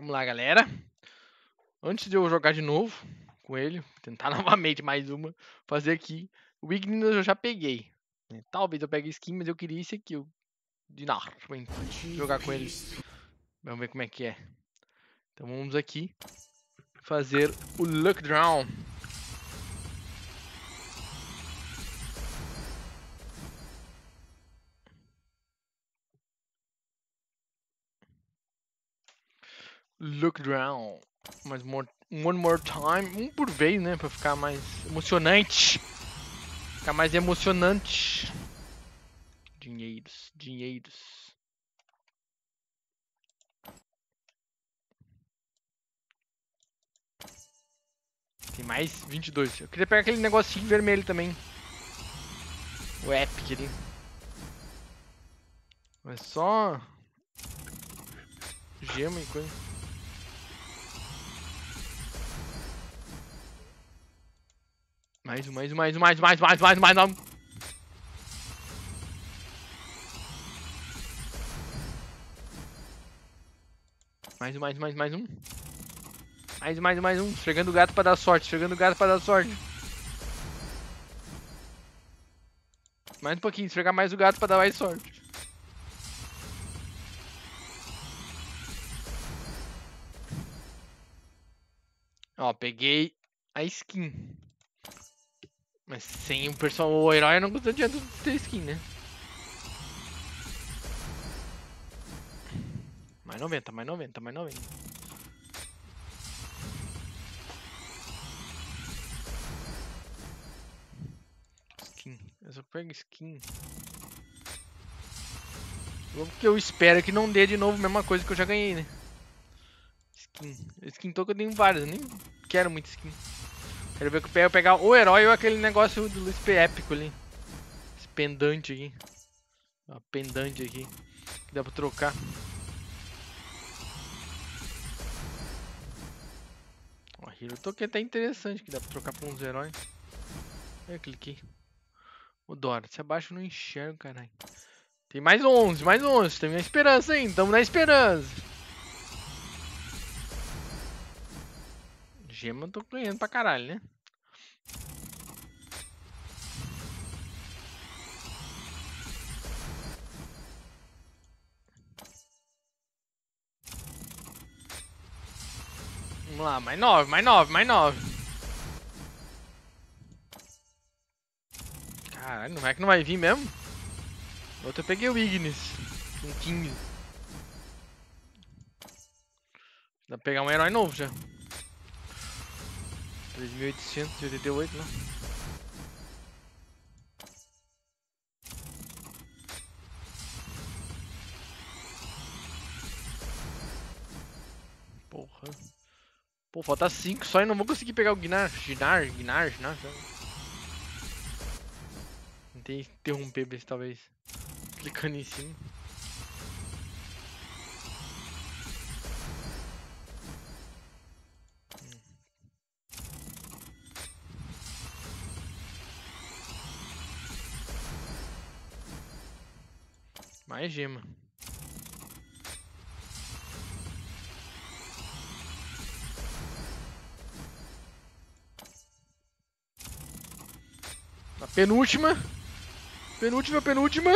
Vamos lá, galera. Antes de eu jogar de novo com ele, tentar novamente mais uma, fazer aqui. O Ignis eu já peguei. Né? Talvez eu pegue skin, mas eu queria esse aqui, o Dinar, pra jogar com ele. Vamos ver como é que é. Então vamos aqui fazer o Luck Drown. Look Down. Mais more, One More Time. Um por vez, né? Pra ficar mais emocionante. Ficar mais emocionante. Dinheiros, dinheiros. Tem mais 22. Eu queria pegar aquele negocinho vermelho também. O Epic ali. Mas só... Gema e coisa. Mais um, mais um, mais um, mais um, mais um, mais um, mais um, mais um. Mais um, mais um, mais um, mais um. Mais um, mais um, mais um. Chegando o gato pra dar sorte, chegando o gato pra dar sorte. Mais um pouquinho, esfregar mais o gato pra dar mais sorte. Ó, peguei a skin. Mas sem o pessoal, o herói não adianta ter skin, né? Mais 90, mais 90, mais 90. Skin. Eu só pego skin. Porque eu espero que não dê de novo a mesma coisa que eu já ganhei, né? Skin. Skin token eu tenho várias, eu nem quero muito skin. Quero ver que eu pegar o herói ou aquele negócio do Luiz épico ali. Esse pendante aqui. Uma pendante aqui. Que dá pra trocar. Ó, Hero Token tá interessante, que dá pra trocar pra uns heróis. Eu cliquei. O Dora, se abaixo eu não enxergo, caralho. Tem mais 11, mais 11. Tem uma esperança hein? Tamo na esperança. gema eu tô ganhando pra caralho, né? Vamos lá, mais nove, mais nove, mais nove. Caralho, não é que não vai vir mesmo? Outro eu peguei o Ignis, um 15. Dá pra pegar um herói novo já. 2888, né? Porra. Pô, falta 5 só e não vou conseguir pegar o Gnar, Gnar, Gnar, Gnar. Então. Tentei interromper, talvez. Clicando em cima. Mais gema. A penúltima. Penúltima, penúltima.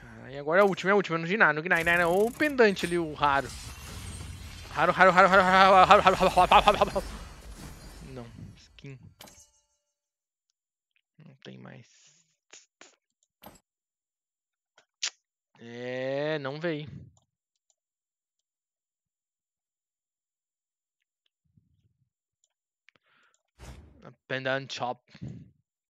Caralho, agora é a última, é a última. No Ginar, no é Ou o pendante ali, o raro. Raro, raro, raro, raro, raro, raro, raro, raro, raro. Não, skin. Não tem mais. É, não veio. Pendan Chop.